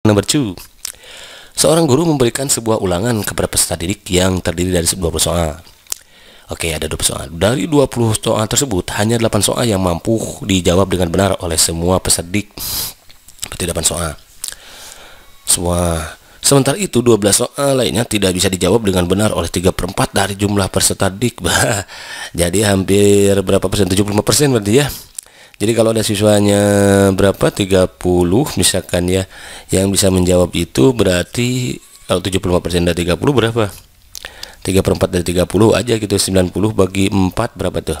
Number 2. Seorang guru memberikan sebuah ulangan kepada peserta didik yang terdiri dari 20 soal. Oke, ada 20 soal. Dari 20 soal tersebut, hanya 8 soal yang mampu dijawab dengan benar oleh semua peserta didik. Berarti 8 soal. Semua Sementara itu, 12 soal lainnya tidak bisa dijawab dengan benar oleh 3 per 4 dari jumlah peserta didik. Jadi hampir berapa persen? 75 persen berarti ya. Jadi kalau ada siswanya berapa 30 misalkan ya yang bisa menjawab itu berarti kalau 75% dari 30 berapa? 3 per 4 dari 30 aja gitu 90 bagi 4 berapa tuh?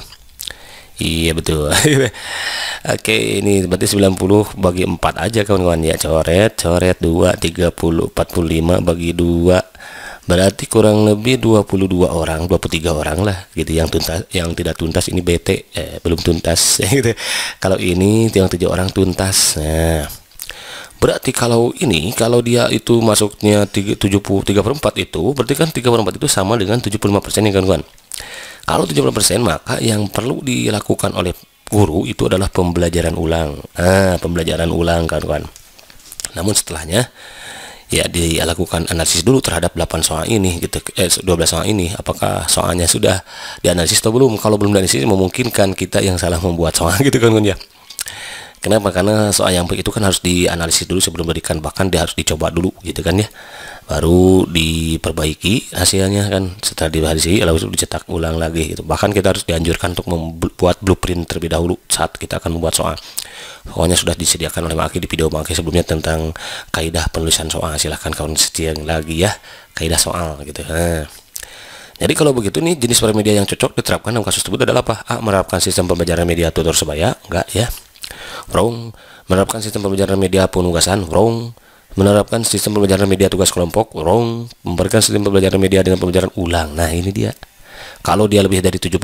Iya betul Oke ini berarti 90 bagi 4 aja kawan-kawan ya Coret coret 2 30 45 bagi 2 berarti kurang lebih 22 orang 23 orang lah gitu yang tuntas yang tidak tuntas ini BT eh, belum tuntas gitu kalau ini yang tujuh orang tuntas nah berarti kalau ini kalau dia itu masuknya 3, per 4 itu berarti kan 3 per 4 itu sama dengan 75% ya kawan-kawan kalau persen maka yang perlu dilakukan oleh guru itu adalah pembelajaran ulang ah pembelajaran ulang kawan-kawan namun setelahnya ya dilakukan analisis dulu terhadap 8 soal ini gitu eh 12 soal ini apakah soalnya sudah dianalisis atau belum kalau belum dianalisis memungkinkan kita yang salah membuat soal gitu kan ya Kenapa? Karena soal yang itu kan harus dianalisis dulu sebelum berikan bahkan dia harus dicoba dulu gitu kan ya. Baru diperbaiki hasilnya kan setelah dihasilkan lalu dicetak ulang lagi gitu. Bahkan kita harus dianjurkan untuk membuat blueprint terlebih dahulu saat kita akan membuat soal. Pokoknya sudah disediakan oleh Maki di video Maki sebelumnya tentang kaidah penulisan soal. Silahkan kawan setia lagi ya kaidah soal gitu. Nah. Jadi kalau begitu nih jenis media yang cocok diterapkan dalam kasus tersebut adalah apa? A. Menerapkan sistem pembelajaran media tutor sebaya, enggak ya wrong menerapkan sistem pembelajaran media penugasan wrong menerapkan sistem pembelajaran media tugas kelompok wrong memberikan sistem pembelajaran media dengan pembelajaran ulang nah ini dia kalau dia lebih dari 75%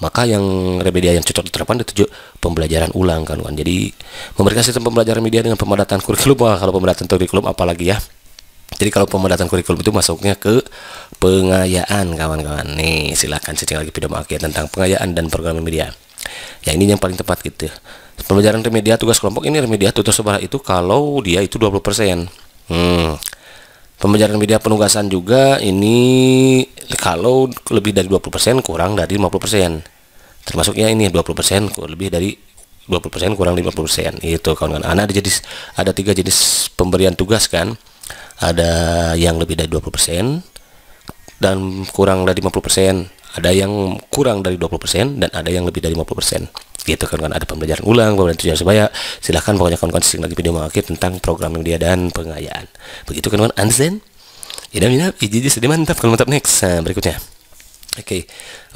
maka yang remedia yang cocok diterapkan tujuh pembelajaran ulang kan kan jadi memberikan sistem pembelajaran media dengan pemadatan kurikulum Wah, kalau pemadatan kurikulum apalagi ya jadi kalau pemadatan kurikulum itu masuknya ke pengayaan kawan-kawan nih silahkan cek lagi video ya tentang pengayaan dan program media ya ini yang paling tepat gitu pembelajaran remedia tugas kelompok ini remedia tutor sebar itu kalau dia itu 20% hmm. pembelajaran remedia penugasan juga ini kalau lebih dari 20% kurang dari 50% termasuknya ini 20% lebih dari 20% kurang 50% itu kawan-kawan anak ada jenis ada tiga jenis pemberian tugas kan ada yang lebih dari 20% dan kurang dari 50% ada yang kurang dari 20% dan ada yang lebih dari 50% gitu kan kan ada pembelajaran ulang pembelajaran sebaya silahkan pokoknya kawan-kawan sering lagi video mengakhir tentang program media dan pengayaan begitu kan kan understand ya dan jadi sedih mantap kalau mantap next nah, berikutnya oke okay.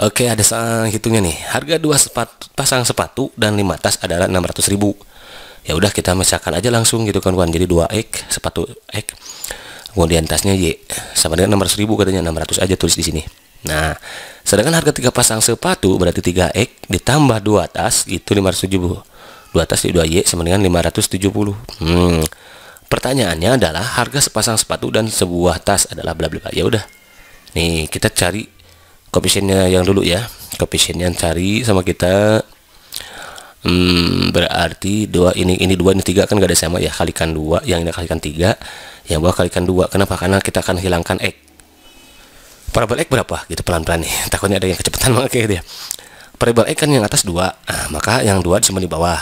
oke okay, ada sang hitungnya nih harga dua sepatu, pasang sepatu dan lima tas adalah 600 ribu ya udah kita misalkan aja langsung gitu kan kawan jadi dua ek sepatu ek kemudian tasnya y sama dengan 600 ribu katanya 600 aja tulis di sini Nah, sedangkan harga tiga pasang sepatu berarti 3X ditambah dua tas itu 570. Dua tas di dua y sama dengan 570. Hmm. Pertanyaannya adalah harga sepasang sepatu dan sebuah tas adalah bla bla bla. Ya udah. Nih, kita cari koefisiennya yang dulu ya. Koefisiennya cari sama kita Hmm, berarti dua ini ini dua ini tiga kan gak ada sama ya kalikan dua yang ini kalikan tiga yang bawah kalikan dua kenapa karena kita akan hilangkan x variable x berapa gitu pelan-pelan nih takutnya ada yang kecepatan memakai gitu dia ya. variable x kan yang atas dua nah, maka yang dua disimpan di bawah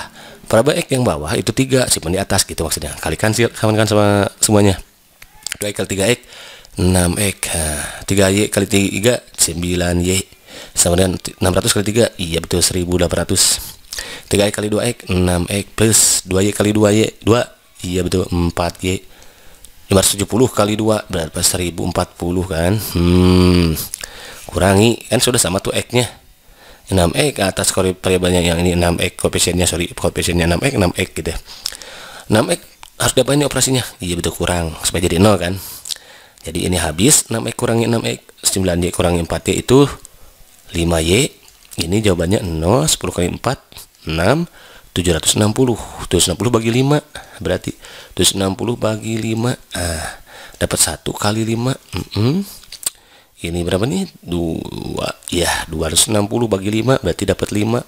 variable x yang bawah itu tiga simpan di atas gitu maksudnya kalikan sih kawan kan sama semuanya 2 x 3 x 6 x 3 nah, y kali 3 9 y sama dengan 600 kali 3 iya betul 1800 3 x kali 2 x 6 x plus 2 y kali 2 y 2 iya betul 4 y 570 kali 2 berapa 1040 kan hmm kurangi kan sudah sama tuh x nya 6x atas variabelnya yang ini 6x koefisiennya sorry koefisiennya 6x 6x gitu ya 6x harus dapat ini operasinya iya betul kurang supaya jadi 0 kan jadi ini habis 6x kurangi 6x 9y kurangi 4y itu 5y ini jawabannya 0 10 kali 4 6 760 760 bagi 5 berarti 760 bagi 5 ah, dapat 1 kali 5 mm -mm. ini berapa nih 2 ya 260 bagi 5 berarti dapat 5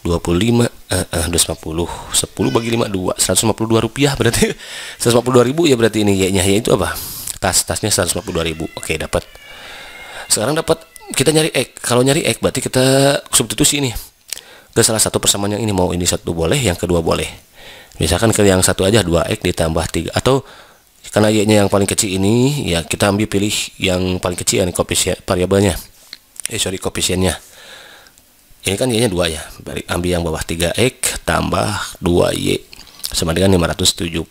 25 eh, eh, 250 10 bagi 5 2 152 rupiah berarti 152 ribu ya berarti ini kayaknya ya, ya itu apa tas tasnya 152 ribu oke dapat sekarang dapat kita nyari X kalau nyari X berarti kita substitusi nih ke salah satu persamaan yang ini mau ini satu boleh yang kedua boleh misalkan ke yang satu aja 2x ditambah 3 atau karena y nya yang paling kecil ini ya kita ambil pilih yang paling kecil yang koefisien variabelnya eh sorry koefisiennya ini kan y nya 2 ya ambil yang bawah 3x tambah 2y sama dengan 570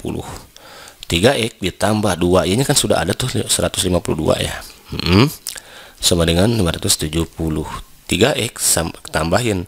3x ditambah 2 y nya kan sudah ada tuh 152 ya hmm, sama dengan 570 3x tambah yang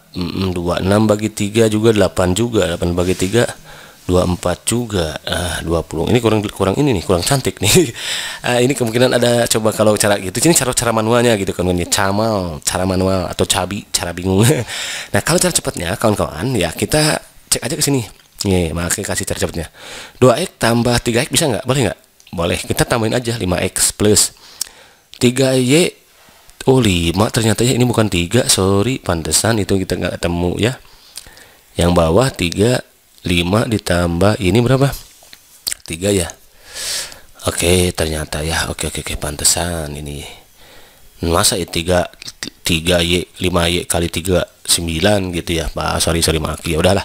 dua enam bagi tiga juga delapan juga delapan bagi tiga dua empat juga ah dua puluh ini kurang kurang ini nih kurang cantik nih ah, ini kemungkinan ada coba kalau cara gitu ini cara cara manualnya gitu kan camal cara manual atau cabi cara bingung nah kalau cara cepatnya kawan-kawan ya kita cek aja ke sini nih iya, iya, makanya kasih cara cepatnya dua x tambah tiga x bisa nggak boleh nggak boleh kita tambahin aja lima x plus tiga y oh lima ternyata ya ini bukan tiga, sorry pantesan itu kita nggak ketemu ya yang bawah tiga lima ditambah ini berapa tiga ya Oke ternyata ya oke oke, oke pantesan ini masa ya tiga tiga y lima y kali tiga sembilan gitu ya Pak sorry sorry maki ya udahlah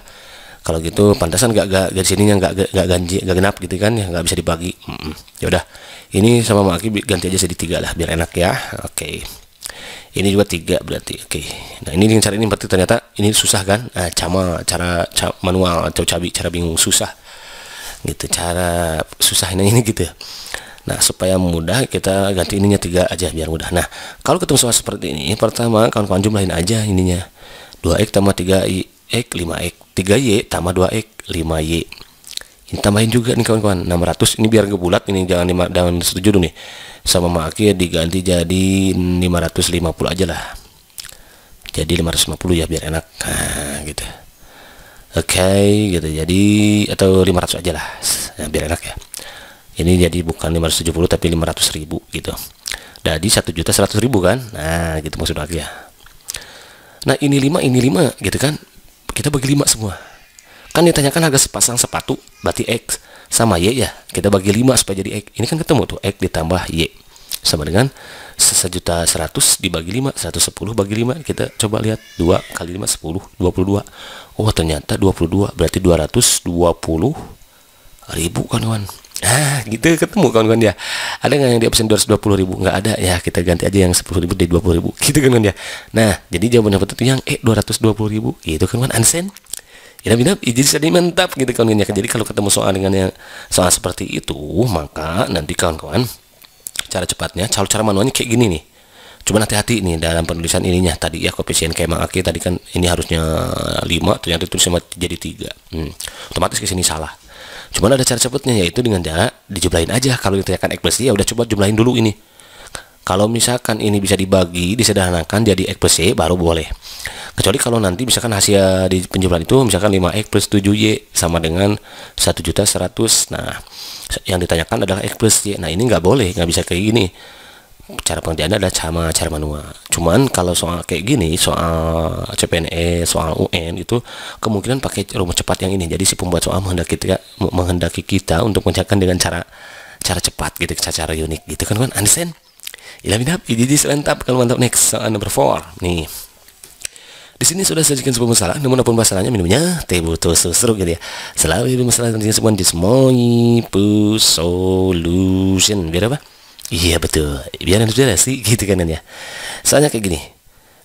kalau gitu pantesan gak gak dari sininya gak gak ganjil gak genap gitu kan ya nggak bisa dibagi mm -mm. ya udah ini sama maki ganti aja jadi tiga lah biar enak ya oke okay ini juga tiga berarti oke okay. nah ini dengan cara ini berarti ternyata ini susah kan nah, cama cara ca manual atau cabi cara bingung susah gitu cara susah ini ini gitu Nah, supaya mudah kita ganti ininya tiga aja biar mudah. Nah, kalau ketemu soal seperti ini, pertama kawan-kawan jumlahin aja ininya. 2x tambah 3y x 5x, 3y tambah 3 x 5 x 3 5y. Ini tambahin juga nih kawan-kawan 600 ini biar ngebulat ini jangan jangan setuju dulu nih sama maki diganti jadi 550 aja lah jadi 550 ya biar enak nah, gitu oke okay, gitu jadi atau 500 aja lah nah, biar enak ya ini jadi bukan 570 tapi 500 ribu gitu jadi 1 juta ribu kan nah gitu maksud aku ya nah ini 5 ini 5 gitu kan kita bagi 5 semua kan ditanyakan harga sepasang sepatu berarti X sama Y ya kita bagi 5 supaya jadi X ini kan ketemu tuh X ditambah Y sama dengan 1.100.000 dibagi 5 110 bagi 5 kita coba lihat 2 kali 5 10 22 oh ternyata 22 berarti 220 ribu kawan-kawan ah gitu ketemu kawan-kawan ya ada nggak yang di option 220 ribu nggak ada ya kita ganti aja yang 10 ribu dari 20 ribu gitu kan kawan ya nah jadi jawaban yang betul yang eh 220 ribu gitu kawan-kawan unsend inap-inap jadi jadi mantap gitu kawan ya jadi kalau ketemu soal dengan yang soal seperti itu maka nanti kawan-kawan cara cepatnya cara cara manualnya kayak gini nih cuman hati-hati nih dalam penulisan ininya tadi ya koefisien kayak aki tadi kan ini harusnya 5 ternyata itu jadi tiga hmm. otomatis ke sini salah cuman ada cara cepatnya yaitu dengan cara dijumlahin aja kalau ditanyakan ekspresi ya udah coba jumlahin dulu ini kalau misalkan ini bisa dibagi, disederhanakan jadi X plus Y baru boleh. Kecuali kalau nanti misalkan hasil di penjumlahan itu misalkan 5X plus 7Y sama dengan juta seratus. Nah, yang ditanyakan adalah X plus Y. Nah, ini nggak boleh, nggak bisa kayak gini. Cara pengerjaan adalah sama cara manual. Cuman kalau soal kayak gini, soal CPNS, e, soal UN itu kemungkinan pakai rumus cepat yang ini. Jadi si pembuat soal menghendaki kita, menghendaki kita untuk mengerjakan dengan cara cara cepat gitu, cara, cara unik gitu kan kan understand? 11 up you did kalau mantap next soal number four nih di sini sudah sajikan sebuah masalah, namun apapun masalahnya minumnya teh butuh seru gitu ya. Selalu ada masalah tentunya semua dismoi solution. Biar apa? Iya betul. Biar sih gitu kan ya. Soalnya kayak gini.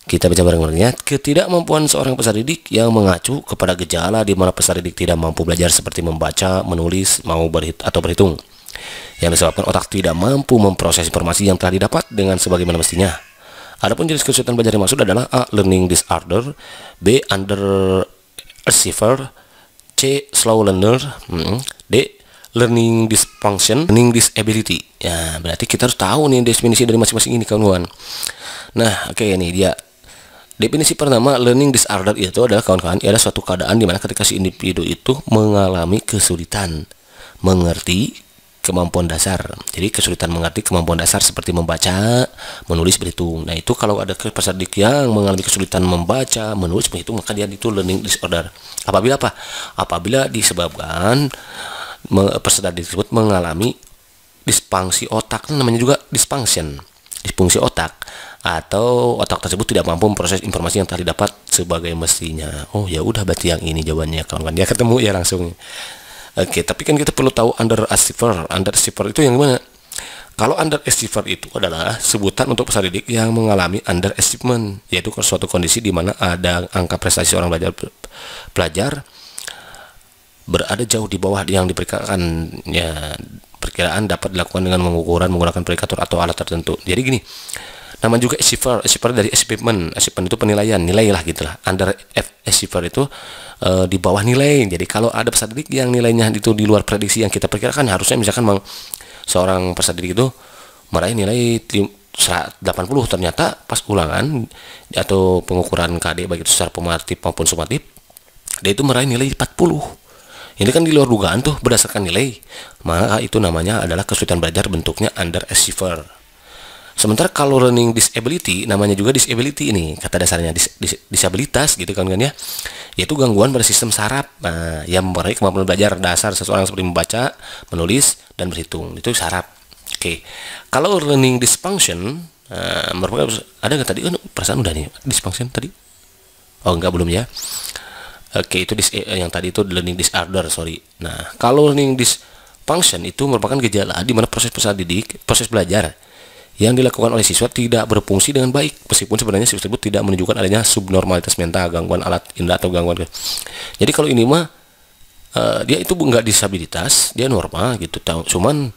Kita baca bareng-barengnya Ketidakmampuan seorang peserta didik yang mengacu kepada gejala di mana peserta didik tidak mampu belajar seperti membaca, menulis, mau berhit atau berhitung yang disebabkan otak tidak mampu memproses informasi yang telah didapat dengan sebagaimana mestinya. Adapun jenis kesulitan belajar yang maksud adalah A. Learning disorder B. Under receiver, C. Slow learner hmm, D. Learning dysfunction Learning disability Ya berarti kita harus tahu nih definisi dari masing-masing ini kawan-kawan Nah oke okay, nih dia Definisi pertama learning disorder itu adalah kawan-kawan ada suatu keadaan di mana ketika si individu itu mengalami kesulitan mengerti kemampuan dasar. Jadi kesulitan mengerti kemampuan dasar seperti membaca, menulis, berhitung. Nah itu kalau ada didik yang mengalami kesulitan membaca, menulis, berhitung, maka dia itu learning disorder. Apabila apa? Apabila disebabkan peserta tersebut mengalami disfungsi otak, namanya juga dysfunction, disfungsi otak atau otak tersebut tidak mampu memproses informasi yang telah didapat sebagai mestinya. Oh ya udah berarti yang ini jawabannya kawan-kawan. Dia ketemu ya langsung. Oke, tapi kan kita perlu tahu underachiever. Underachiever itu yang gimana? Kalau underachiever itu adalah sebutan untuk peserta didik yang mengalami underachievement, yaitu suatu kondisi di mana ada angka prestasi orang belajar pelajar berada jauh di bawah yang diperkirakannya. Perkiraan dapat dilakukan dengan mengukuran menggunakan predikator atau alat tertentu. Jadi gini, Nama juga achiever, achiever dari achievement. Achievement itu penilaian, nilai lah gitulah lah. Under achiever eh, itu e, di bawah nilai. Jadi kalau ada peserta didik yang nilainya itu di luar prediksi yang kita perkirakan, harusnya misalkan meng, seorang peserta didik itu meraih nilai 80 ternyata pas ulangan atau pengukuran KD baik itu secara pemartif maupun sumatif dia itu meraih nilai 40 ini kan di luar dugaan tuh berdasarkan nilai maka itu namanya adalah kesulitan belajar bentuknya under achiever Sementara kalau learning disability, namanya juga disability ini, kata dasarnya dis, dis, disabilitas gitu kan kan ya, yaitu gangguan pada sistem saraf nah, yang mempengaruhi kemampuan belajar dasar seseorang seperti membaca, menulis, dan berhitung. Itu saraf. Oke, okay. kalau learning dysfunction, uh, eh, merupakan ada nggak tadi? Oh, perasaan udah nih dysfunction tadi? Oh enggak belum ya. Oke, okay, itu dis, eh, yang tadi itu learning disorder, sorry. Nah, kalau learning dysfunction itu merupakan gejala di mana proses peserta didik, proses belajar yang dilakukan oleh siswa tidak berfungsi dengan baik meskipun sebenarnya siswa tersebut tidak menunjukkan adanya subnormalitas mental gangguan alat indra atau gangguan jadi kalau ini mah uh, dia itu enggak disabilitas dia normal gitu tahu cuman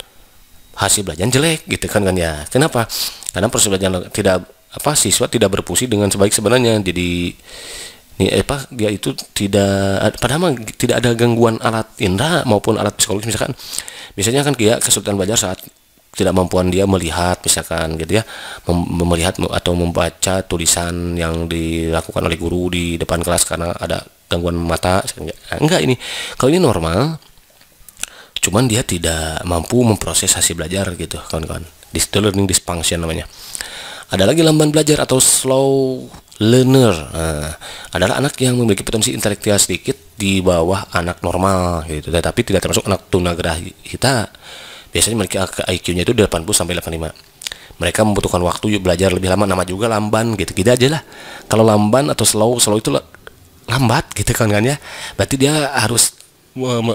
hasil belajar jelek gitu kan kan ya kenapa karena proses belajar tidak apa siswa tidak berfungsi dengan sebaik sebenarnya jadi ini apa dia itu tidak padahal mah, tidak ada gangguan alat indra maupun alat psikologis misalkan biasanya kan dia kesulitan belajar saat tidak mampuan dia melihat misalkan gitu ya mem melihat atau membaca tulisan yang dilakukan oleh guru di depan kelas karena ada gangguan mata gitu. nah, enggak ini kalau ini normal cuman dia tidak mampu memproses hasil belajar gitu kawan-kawan dis learning dysfunction namanya ada lagi lamban belajar atau slow learner nah, adalah anak yang memiliki potensi intelektual sedikit di bawah anak normal gitu tapi tidak termasuk anak tunagrahita biasanya mereka IQ-nya itu 80 sampai 85 mereka membutuhkan waktu yuk belajar lebih lama nama juga lamban gitu gitu aja lah kalau lamban atau slow slow itu lambat gitu kan kan ya berarti dia harus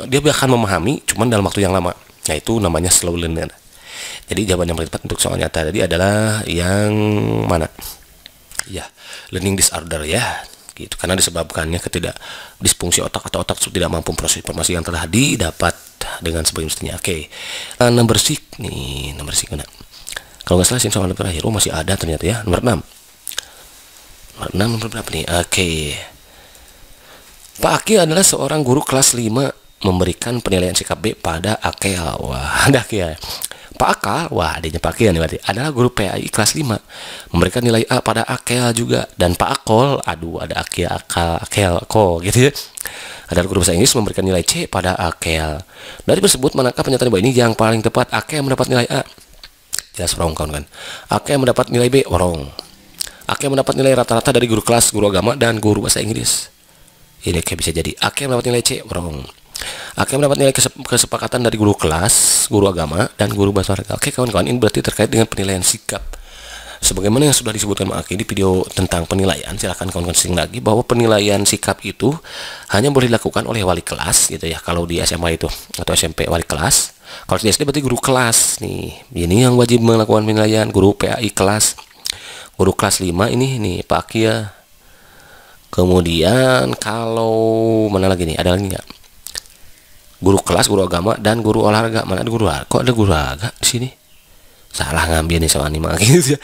dia akan memahami cuman dalam waktu yang lama Nah itu namanya slow learner jadi jawaban yang paling tepat untuk soal nyata tadi adalah yang mana ya learning disorder ya gitu karena disebabkannya ketidak disfungsi otak atau otak tidak mampu proses informasi yang telah didapat dengan sebelumnya oke okay. uh, eh, number six nih number six mana kalau nggak salah sih sama terakhir oh masih ada ternyata ya nomor enam. nomor enam nomor berapa nih oke okay. Pak Aki adalah seorang guru kelas lima memberikan penilaian sikap B pada Akea. Wah, ada ya? akal wah adiknya Pakia nih berarti, adalah guru PAI kelas 5. Memberikan nilai A pada Akel juga. Dan Pak Akol, aduh ada Akia, Akal, Akel, Kol gitu ya. ada guru bahasa Inggris memberikan nilai C pada Akel. Dari tersebut, manakah pernyataan bahwa ini yang paling tepat? Akel mendapat nilai A. Jelas wrong kawan kan. Akel mendapat nilai B, wrong. Akel mendapat nilai rata-rata dari guru kelas, guru agama, dan guru bahasa Inggris. Ini kayak bisa jadi. Akel mendapat nilai C, wrong. Akhirnya mendapat nilai kesepakatan dari guru kelas, guru agama, dan guru bahasa Oke kawan-kawan, ini berarti terkait dengan penilaian sikap. Sebagaimana yang sudah disebutkan Maki di video tentang penilaian, silahkan kawan-kawan sing lagi bahwa penilaian sikap itu hanya boleh dilakukan oleh wali kelas gitu ya kalau di SMA itu atau SMP wali kelas. Kalau di SD berarti guru kelas nih. Ini yang wajib melakukan penilaian guru PAI kelas. Guru kelas 5 ini nih Pak Aki ya. Kemudian kalau mana lagi nih? Ada lagi nggak? guru kelas guru agama dan guru olahraga mana ada guru olahraga kok ada guru olahraga di sini salah ngambil nih sama animal gitu ya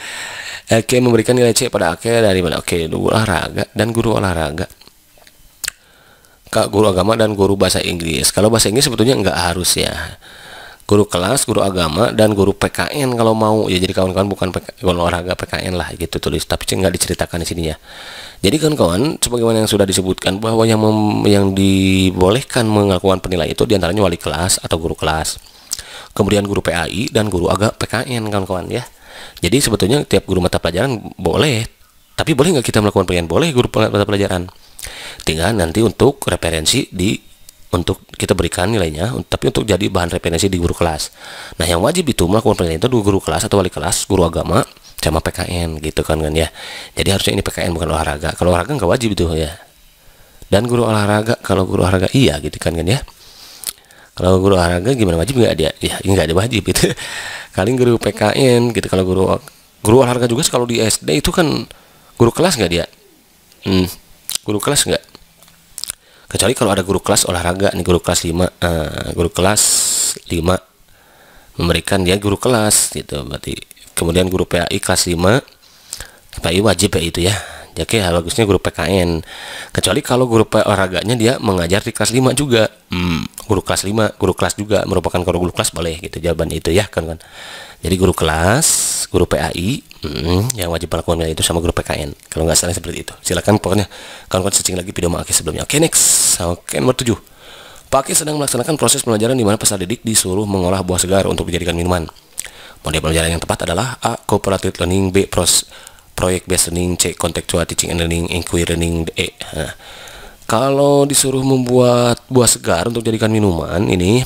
Oke memberikan nilai C pada akhir dari mana Oke guru olahraga dan guru olahraga Kak guru agama dan guru bahasa Inggris kalau bahasa Inggris sebetulnya nggak harus ya guru kelas, guru agama, dan guru PKN kalau mau. Ya jadi kawan-kawan bukan olahraga PKN lah gitu tulis, tapi nggak diceritakan di sini ya. Jadi kawan-kawan, sebagaimana yang sudah disebutkan bahwa yang yang dibolehkan melakukan penilaian itu diantaranya wali kelas atau guru kelas, kemudian guru PAI dan guru agak PKN kawan-kawan ya. Jadi sebetulnya tiap guru mata pelajaran boleh, tapi boleh nggak kita melakukan penilaian? Boleh guru mata pelajaran. Tinggal nanti untuk referensi di untuk kita berikan nilainya, tapi untuk jadi bahan referensi di guru kelas. Nah, yang wajib itu melakukan penilaian itu guru kelas atau wali kelas, guru agama, sama PKN gitu kan kan ya. Jadi harusnya ini PKN bukan olahraga. Kalau olahraga nggak wajib itu ya. Dan guru olahraga kalau guru olahraga iya gitu kan kan ya. Kalau guru olahraga gimana wajib nggak dia? Ya nggak ada wajib itu. kali guru PKN gitu. Kalau guru guru olahraga juga kalau di SD itu kan guru kelas nggak dia? Hmm, guru kelas nggak? kecuali kalau ada guru kelas olahraga nih guru kelas 5 uh, eh, guru kelas 5 memberikan dia guru kelas gitu berarti kemudian guru PAI kelas 5 PAI wajib ya itu ya jadi bagusnya guru PKN kecuali kalau guru olahraganya dia mengajar di kelas 5 juga hmm, guru kelas 5 guru kelas juga merupakan guru kelas boleh gitu jawaban itu ya kan kan jadi guru kelas guru PAI mm, yang wajib melakukan itu sama guru PKN kalau nggak salah seperti itu silakan pokoknya kawan-kawan searching lagi video maaki sebelumnya oke okay, next oke nomor tujuh. Pak sedang melaksanakan proses pelajaran di mana peserta didik disuruh mengolah buah segar untuk dijadikan minuman model pelajaran yang tepat adalah A. Cooperative Learning B. Pros Project Based Learning C. Contextual Teaching and Learning Inquiry Learning D. E. Nah, kalau disuruh membuat buah segar untuk dijadikan minuman ini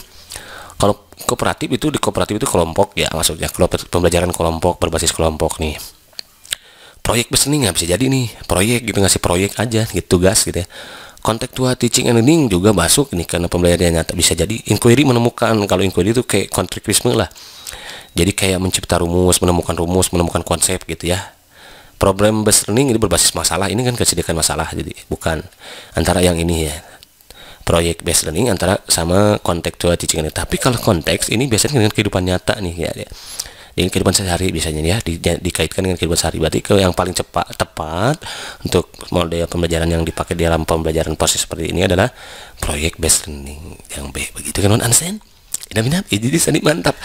kalau kooperatif itu di kooperatif itu kelompok ya maksudnya kelompok pembelajaran kelompok berbasis kelompok nih proyek beseni nggak bisa jadi nih proyek gitu ngasih proyek aja gitu tugas gitu ya tua teaching and learning juga masuk nih karena pembelajaran nyata bisa jadi inquiry menemukan kalau inquiry itu kayak kontrikrisme lah jadi kayak mencipta rumus menemukan rumus menemukan konsep gitu ya problem based learning ini berbasis masalah ini kan kesediakan masalah jadi bukan antara yang ini ya proyek based learning antara sama contextual teaching learning. Tapi kalau konteks ini biasanya dengan kehidupan nyata nih ya. ya. Dengan kehidupan sehari biasanya ya di, ya, dikaitkan dengan kehidupan sehari. Berarti ke yang paling cepat tepat untuk model pembelajaran yang dipakai di dalam pembelajaran proses seperti ini adalah proyek based learning yang B. Begitu kan understand? Indah-indah, ini mantap.